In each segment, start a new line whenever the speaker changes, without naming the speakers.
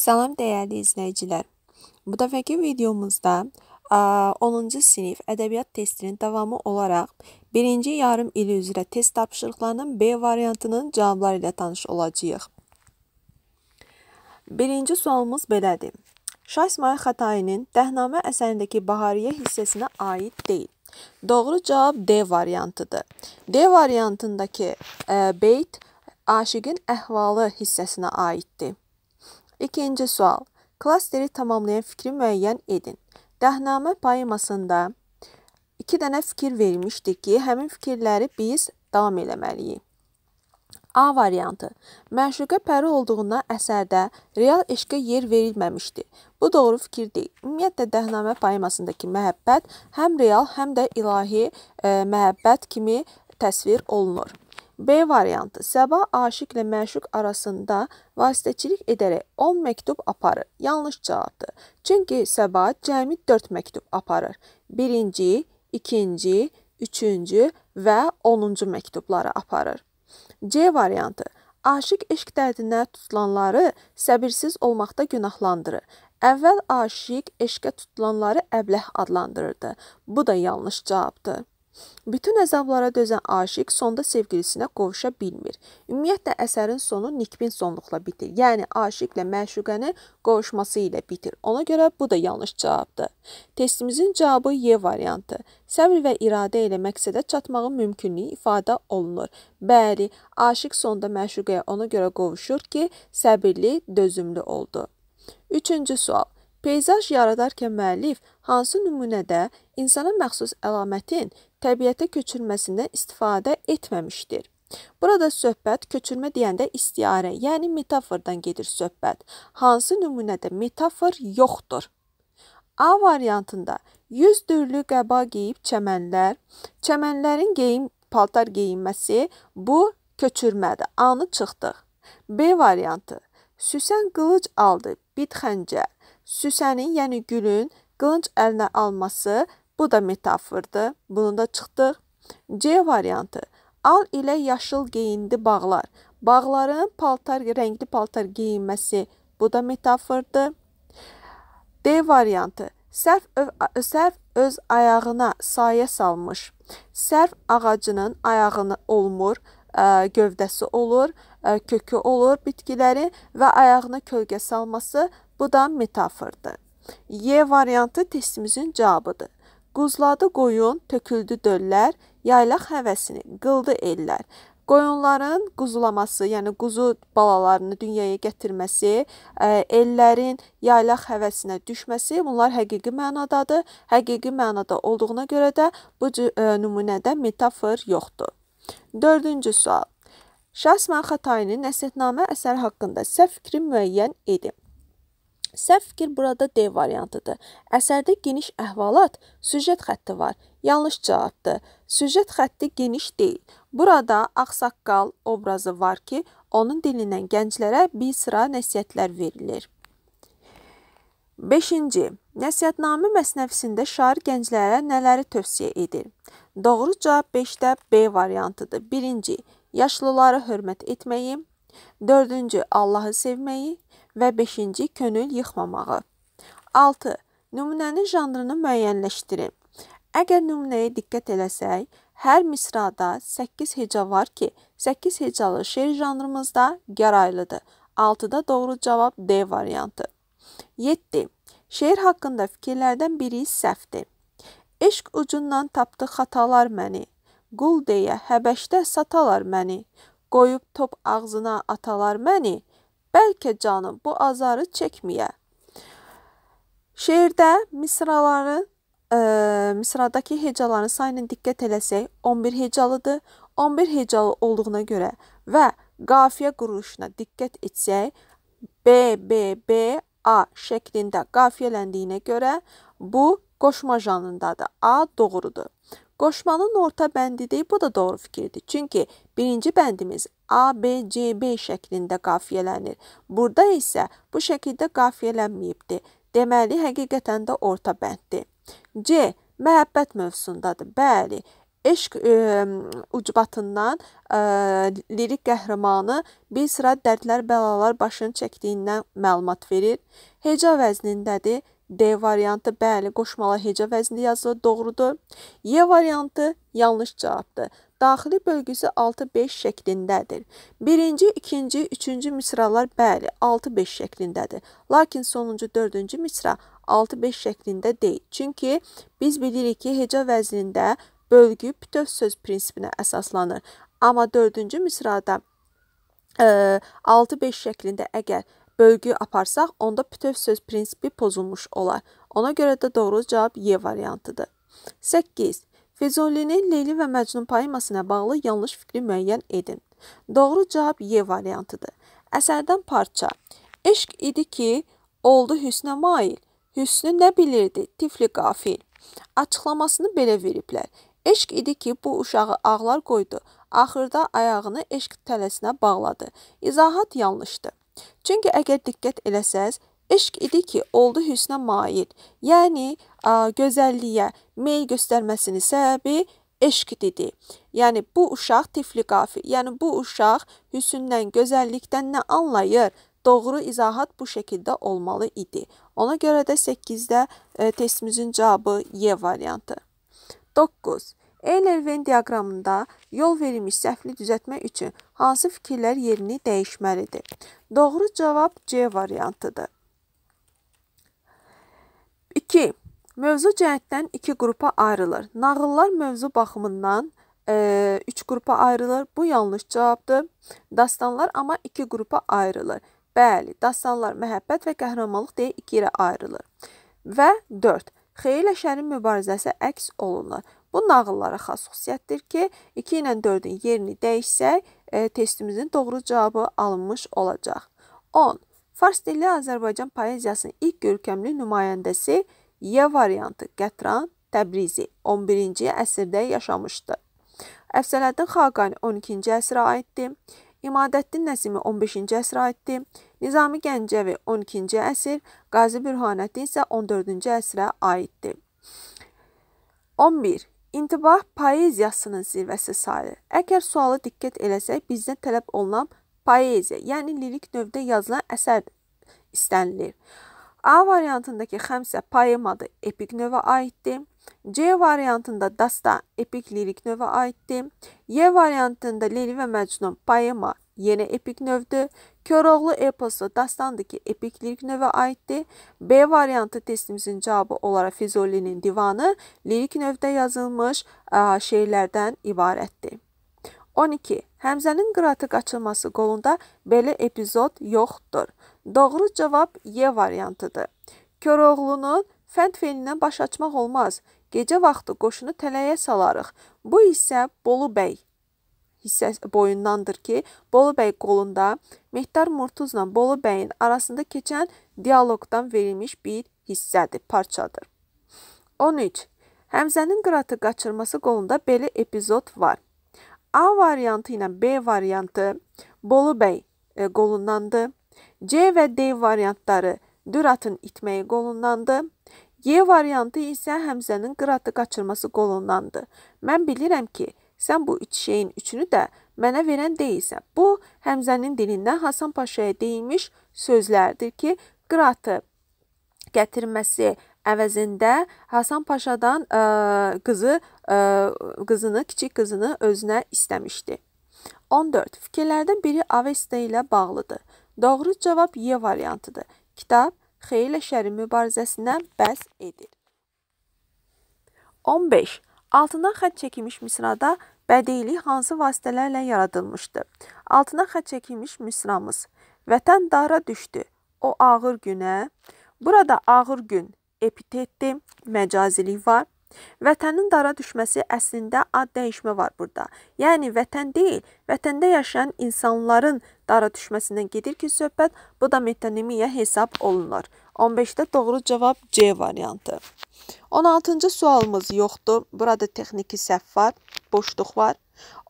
Salam dəyərli izləyicilər. Bu dəfəki videomuzda 10-cu sinif ədəbiyyat testinin davamı olaraq 1-ci yarım ili üzrə test tapşırıqlarının B variantının cavabları ilə tanış olacağıq. Birinci sualımız belədir. Şah İsmail Xətainin Dəhnamə əsərindəki Bahariyə hissəsinə aid deyil. Doğru cavab D variantıdır. D variantındakı e, beyt Aşiqin əhvalı hissəsinə aiddir. İkinci sual. Klasteri tamamlayan fikri müəyyən edin. Dəhnamə poemasında iki dənə fikir vermişdik ki, həmin fikirləri biz davam eləməliyik. A variantı. Məşuqə pəri olduğundan əsərdə real eşqə yer verilməmişdi. Bu doğru fikir deyil. Ümumiyyətlə Dəhnamə poemasındakı məhəbbət həm real, həm də ilahi e, məhəbbət kimi təsvir olunur. B variantı. Səba aşiqlə məşuq arasında vasitəçilik edərək 10 məktub aparır. Yanlış cavabdır. Çünki Səba cəmi 4 məktub aparır. Birinci, ikinci, üçüncü və 10-cu məktubları aparır. C variantı. Aşiq eşq dərdinə tutulanları səbirsiz olmaqda günahlandırır. Əvvəl aşiq eşqə tutulanları əbləh adlandırırdı. Bu da yanlış cavabdır. Bütün əzablara dözən aşiq sonda sevgilisinə qovuşa bilmir. Ümumiyyətlə əsərin sonu nikbin sonluqla bitir. Yəni aşiqlə məşuqənin qovuşması ilə bitir. Ona görə bu da yanlış cavabdır. Testimizin cavabı Y variantı. Səbr və iradə ilə məqsədə çatmağın mümkünlüyü ifadə olunur. Bəli, aşiq sonda məşuqəyə ona görə qovuşur ki, səbirli, dözümlü oldu. Üçüncü sual. Peyzaj yaradarkən müəllif hansı nümunədə insana məxsus əlamətin təbiətə köçürməsindən istifadə etməmişdir. Burada söhbət köçürmə deyəndə istiarə, yəni metafordan gedir söhbət. Hansı nümunədə metafor yoxdur? A variantında 100 dürlü qəba geyib çəmənlər, çəmənlərin geyim paltar geyinməsi bu köçürmədir. Anı çıxdıq. B variantı. Süsən qılıc aldı, bit xəncər. Süsənin, yəni gülün qılınc əlinə alması Bu da metafordur. Bunu da çıxdıq. C variantı. Al ilə yaşıl geyindi bağlar. Bağların paltar, rəngli paltar geyinməsi. Bu da metafordur. D variantı. Sərf, öv, sərf öz ayağına sayə salmış. Sərf ağacının ayağını olmur, ə, gövdəsi olur, ə, kökü olur bitkiləri və ayağına kölgə salması bu da metafordur. Y variantı testimizin cavabıdır. Quzladı qoyun, töküldü döllər, yaylaq həvəsini qıldı ellər. Qoyunların quzulaması, yəni quzu balalarını dünyaya gətirməsi, ellərin yaylaq həvəsinə düşməsi bunlar həqiqi mənadadır. Həqiqi mənada olduğuna görə də bu nümunədə metafor yoxdur. 4-cü sual. Şəxs Mən Xatayinin Nəsətnamə əsər haqqında səhv fikri müəyyən edin. Səhv fikir burada D variantıdır. Əsərdə geniş əhvalat süjet xətti var. Yanlış cavabdır. Süjet xətti geniş deyil. Burada ağsaqqal obrazı var ki, onun dilindən gənclərə bir sıra nəsihətlər verilir. 5-ci. Nəsihətnamə məsnəvisində şair gənclərə nələri tövsiyə edir? Doğru cavab 5-də B variantıdır. 1-ci. Yaşlıları hörmət etməyi. 4-cü. Allahı sevməyi və beşinci könül yıxmamağı. 6. Nümunənin janrını müəyyənləşdirin. Əgər nümunəyə diqqət eləsək, hər misrada 8 heca var ki, 8 hecalı şeir janrımızda yaraylıdır. 6-da doğru cavab D variantı. 7. Şeir haqqında fikirlərdən biri səhvdir. Eşq ucundan tapdı xatalar məni. Qul deyə Həbəşdə satalar məni. Qoyub top ağzına atalar məni. Bəlkə canım bu azarı çəkməyə. Şeirdə misraların ə, e, misradakı hecaların sayına diqqət eləsək, 11 hecalıdır. 11 hecalı olduğuna görə və qafiyə quruluşuna diqqət etsək, B, B, B, A şəklində qafiyələndiyinə görə bu qoşma janrındadır. A doğrudur. Qoşmanın orta bəndidir. Bu da doğru fikirdir. Çünki Birinci bəndimiz ABCB şəklində qafiyələnir. Burada isə bu şəkildə qafiyələnməyibdir. Deməli, həqiqətən də orta bənddir. C. Məhəbbət mövzusundadır. Bəli, eşq ə, e, ucbatından ə, e, lirik qəhrəmanı bir sıra dərdlər, bəlalar başını çəkdiyindən məlumat verir. Heca vəznindədir. D variantı bəli, qoşmalı heca vəznində yazılır, doğrudur. Y variantı yanlış cavabdır daxili bölgüsü 6-5 şəklindədir. Birinci, ikinci, üçüncü misralar bəli, 6-5 şəklindədir. Lakin sonuncu, dördüncü misra 6-5 şəklində deyil. Çünki biz bilirik ki, heca vəznində bölgü bütöv söz prinsipinə əsaslanır. Amma dördüncü misrada e, 6-5 şəklində əgər bölgü aparsaq, onda bütöv söz prinsipi pozulmuş olar. Ona görə də doğru cavab Y variantıdır. 8. Füzulinin Leyli və Məcnun poemasına bağlı yanlış fikri müəyyən edin. Doğru cavab Y variantıdır. Əsərdən parça. Eşq idi ki, oldu hüsnə mail. Hüsnü nə bilirdi? Tifli qafil. Açıqlamasını belə veriblər. Eşq idi ki, bu uşağı ağlar qoydu. Axırda ayağını eşq tələsinə bağladı. İzahat yanlışdır. Çünki əgər diqqət eləsəz, Eşq idi ki, oldu hüsnə mail, yəni ə, gözəlliyə meyl göstərməsinin səbəbi eşq idi. Yəni bu uşaq tifli qafi, yəni bu uşaq hüsündən, gözəllikdən nə anlayır? Doğru izahat bu şəkildə olmalı idi. Ona görə də 8-də e, testimizin cavabı Y variantı. 9. Eylerven diaqramında yol verilmiş səhvli düzəltmək üçün hansı fikirlər yerini dəyişməlidir? Doğru cavab C variantıdır. 2. Mövzu cəhətdən iki qrupa ayrılır. Nağıllar mövzu baxımından e, üç qrupa ayrılır. Bu yanlış cavabdır. Dastanlar amma iki qrupa ayrılır. Bəli, dastanlar məhəbbət və qəhrəmanlıq deyə iki yerə ayrılır. Və 4. Xeyir ilə şərin mübarizəsi əks olunur. Bu nağıllara xas xüsusiyyətdir ki, 2 ilə 4-ün yerini dəyişsək, e, testimizin doğru cavabı alınmış olacaq. 10. Fars dilli Azərbaycan poeziyasının ilk görkəmli nümayəndəsi Y variantı Qətran, Təbrizi 11-ci əsrdə yaşamışdı. Əfsələddin Xaqani 12-ci əsrə aiddir. İmadəddin Nəsimi 15-ci əsrə aiddir. Nizami Gəncəvi 12-ci əsr, Qazi Bürhanəddin isə 14-cü əsrə aiddir. 11. İntibah poeziyasının zirvəsi sayılır. Əgər sualı diqqət eləsək, bizdən tələb olunan poeziya, yəni lirik növdə yazılan əsər istənilir. A variantındakı xəmsə poemada epik növə aiddir. C variantında Dasta epik lirik növə aiddir. Y variantında Leyli və Məcnun poema yenə epik növdür. Koroğlu eposu Dastandakı epik lirik növə aiddir. B variantı testimizin cavabı olaraq Füzulinin divanı lirik növdə yazılmış şeirlərdən ibarətdir. 12. Həmzənin qıratı qaçılması qolunda belə epizod yoxdur. Doğru cavab Y variantıdır. Köroğlunun fənd felinə baş açmaq olmaz. Gecə vaxtı qoşunu tələyə salarıq. Bu isə Bolu bəy hissə boyundandır ki, Bolu bəy qolunda Mehtar Murtuzla Bolu bəyin arasında keçən dialoqdan verilmiş bir hissədir, parçadır. 13. Həmzənin qıratı qaçırması qolunda belə epizod var. A variantı ilə B variantı Bolu bəy e, qolundandır. C və D variantları Düratın itməyi qolundandı. Y variantı isə Həmzənin qıratı qaçırması qolundandı. Mən bilirəm ki, sən bu üç şeyin üçünü də mənə verən deyilsən. Bu, Həmzənin dilindən Hasan Paşaya deyilmiş sözlərdir ki, qıratı gətirməsi əvəzində Hasan Paşadan ə, e, qızı ə, e, qızını, kiçik qızını özünə istəmişdi. 14. Fikirlərdən biri Avesta ilə bağlıdır. Doğru cavab Y variantıdır. Kitab xeyirlə şərin mübarizəsinə bəs edir. 15. Altından xətt çəkilmiş misrada bədiilik hansı vasitələrlə yaradılmışdır? Altından xətt çəkilmiş misramız. Vətən dara düşdü o ağır günə. Burada ağır gün epitetdir, məcazilik var. Vətənin dara düşməsi əslində ad dəyişmə var burada. Yəni vətən deyil, vətəndə yaşayan insanların dara düşməsindən gedir ki, söhbət bu da metonimiya hesab olunur. 15-də doğru cavab C variantı. 16-cı sualımız yoxdur. Burada texniki səhv var, boşluq var.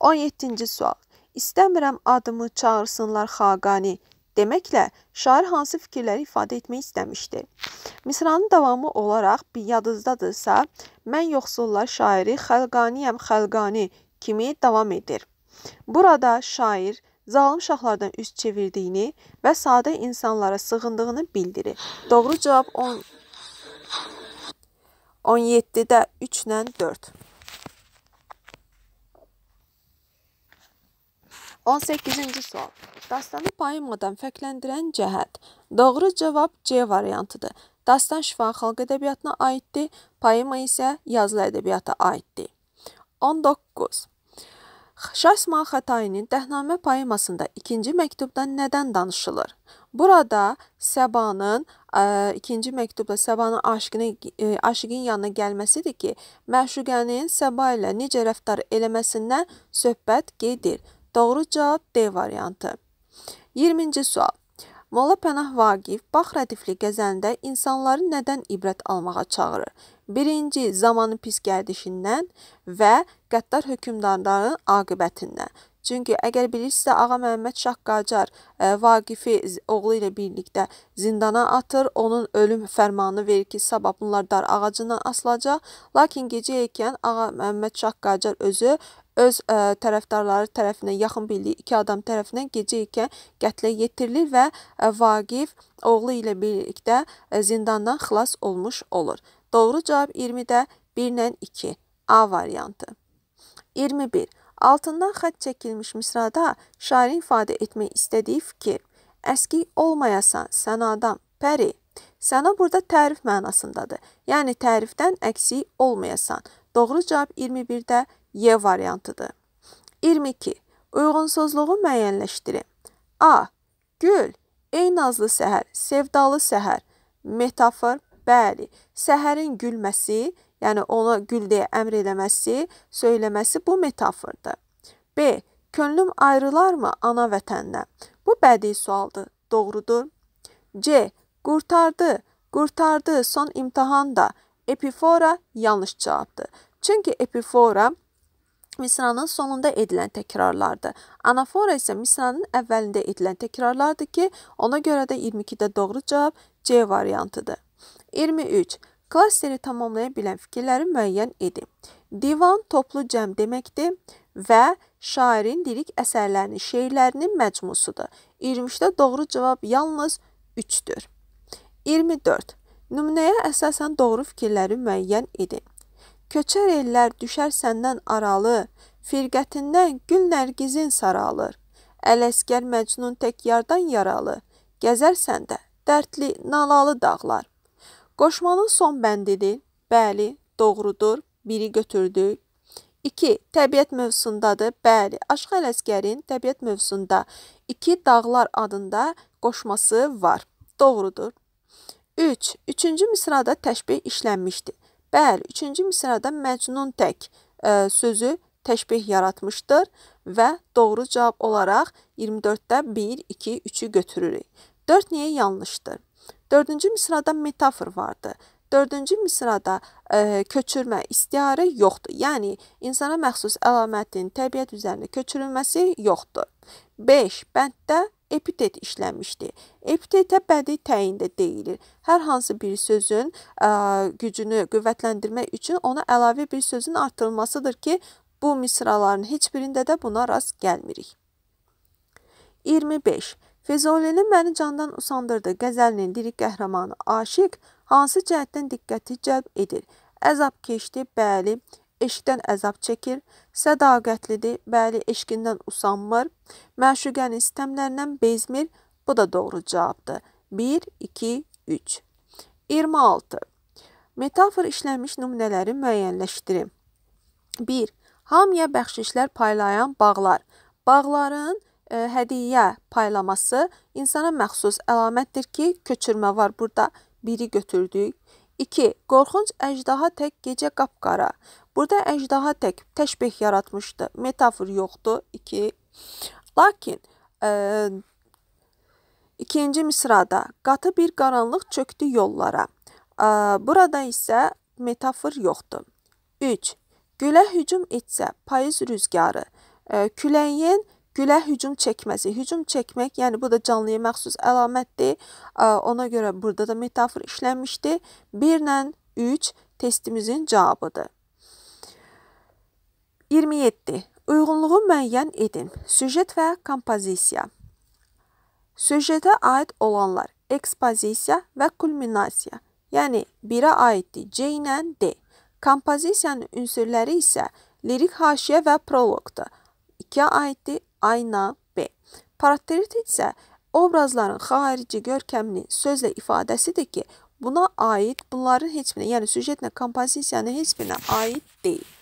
17-ci sual. İstəmirəm adımı çağırsınlar Xaqani deməklə şair hansı fikirləri ifadə etmək istəmişdi? Misranın davamı olaraq bir yadınızdadırsa, mən yoxsullar şairi xəlqaniyəm xəlqani kimi davam edir. Burada şair zalım şahlardan üz çevirdiyini və sadə insanlara sığındığını bildirir. Doğru cavab 10 17-də 3-lə 4. 18-ci sual. Dastanı poemadan fərqləndirən cəhət. Doğru cavab C variantıdır. Dastan şifahi xalq ədəbiyyatına aiddir, poema isə yazılı ədəbiyyata aiddir. 19. Şahsman Xətayinin Dəhnamə poemasında ikinci məktubdan nədən danışılır? Burada Səbanın ə, ikinci məktubda Səbanın aşiqinə ə, aşiqin yanına gəlməsidir ki, məşuqənin Səba ilə necə rəftar eləməsindən söhbət gedir. Doğru cavab D variantı. 20-ci sual. Molla Pənah Vagif Bax rədifli gəzəndə insanları nədən ibrət almağa çağırır? Birinci, zamanın pis gərdişindən və qəddar hökumdarların aqibətindən. Çünki əgər bilirsə, Ağa Məhəmməd Şah Qacar ə, e, Vaqifi oğlu ilə birlikdə zindana atır, onun ölüm fərmanı verir ki, sabah bunlar dar ağacından asılacaq. Lakin gecə ikən Ağa Məhəmməd Şah Qacar özü öz ə, tərəfdarları tərəfindən yaxın bildiyi iki adam tərəfindən gecə ikən qətlə yetirilir və ə, Vaqif oğlu ilə birlikdə ə, zindandan xilas olmuş olur. Doğru cavab 20-də 1 ilə 2. A variantı. 21. Altından xətt çəkilmiş misrada şairin ifadə etmək istədiyi fikir. Əski olmayasan, sən adam, pəri. Sənə burada tərif mənasındadır. Yəni tərifdən əksi olmayasan. Doğru cavab 21-də Y variantıdır. 22. Uyğunsuzluğu müəyyənləşdirin. A. Gül, ey nazlı səhər, sevdalı səhər. Metafor, bəli, səhərin gülməsi, yəni ona gül deyə əmr eləməsi, söyləməsi bu metafordur. B. Könlüm ayrılarmı ana vətəndən? Bu bədii sualdır, doğrudur. C. Qurtardı, qurtardı son imtahanda. Epifora yanlış cavabdır. Çünki epifora misranın sonunda edilən təkrarlardır. Anafora isə misranın əvvəlində edilən təkrarlardır ki, ona görə də 22-də doğru cavab C variantıdır. 23. Klasteri tamamlaya bilən fikirləri müəyyən edin. Divan toplu cəm deməkdir və şairin lirik əsərlərinin, şeirlərinin məcmusudur. 23-də doğru cavab yalnız 3-dür. 24. Nümunəyə əsasən doğru fikirləri müəyyən edin. Köçər ellər düşər səndən aralı, firqətindən gül nərgizin saralır. Ələsgər Məcnun tək yardan yaralı, gəzərsən də dərdli, nalalı dağlar. Qoşmanın son bəndidir. Bəli, doğrudur. Biri götürdük. 2. Təbiət mövzusundadır. Bəli, Aşıq Ələsgərin təbiət mövzusunda 2 dağlar adında qoşması var. Doğrudur. 3. Üç, üçüncü misrada təşbih işlənmişdi. Bəli, üçüncü misrada Məcnun tək ə, e, sözü təşbih yaratmışdır və doğru cavab olaraq 24-də 1, 2, 3-ü götürürük. 4 niyə yanlışdır? 4-cü misrada metafor vardı. 4-cü misrada ə, e, köçürmə, istiarə yoxdur. Yəni insana məxsus əlamətin təbiət üzərində köçürülməsi yoxdur. 5 bənddə epitet işlənmişdir. Epitetə bədii təyində deyilir. Hər hansı bir sözün ə, gücünü qüvvətləndirmək üçün ona əlavə bir sözün artırılmasıdır ki, bu misraların heç birində də buna rast gəlmirik. 25. Füzulini məni candan usandırdı. Qəzəlinin diri qəhrəmanı aşiq hansı cəhətdən diqqəti cəlb edir? Əzab keçdi, bəli, eşqdən əzab çəkir, sədaqətlidir, bəli, eşqindən usanmır, məşuqənin sistemlərindən bezmir, bu da doğru cavabdır. 1, 2, 3. 26. Metafor işlənmiş nümunələri müəyyənləşdirin. 1. Hamıya bəxşişlər paylayan bağlar. Bağların ə, e, hədiyyə paylaması insana məxsus əlamətdir ki, köçürmə var burada. Biri götürdük. 2. Qorxunc əjdaha tək gecə qapqara. Burada əjdaha tək təşbeh yaratmışdı. Metafor yoxdur. 2. Lakin e, ikinci misrada qatı bir qaranlıq çökdü yollara. E, burada isə metafor yoxdur. 3. Gülə hücum etsə payız rüzgarı. E, küləyin gülə hücum çəkməsi. Hücum çəkmək, yəni bu da canlıya məxsus əlamətdir. E, ona görə burada da metafor işlənmişdi. 1 ilə 3 testimizin cavabıdır. 27. Uyğunluğu müəyyən edin. Süjet və kompozisiya. Süjetə aid olanlar ekspozisiya və kulminasiya, yəni birə aiddir C ilə D. Kompozisiyanın ünsürləri isə lirik haşiyə və proloqdur. 2-yə aiddir A ilə B. Portret isə obrazların xarici görkəminin sözlə ifadəsidir ki, buna aid bunların heç birinə, yəni süjetlə kompozisiyanın heç birinə aid deyil.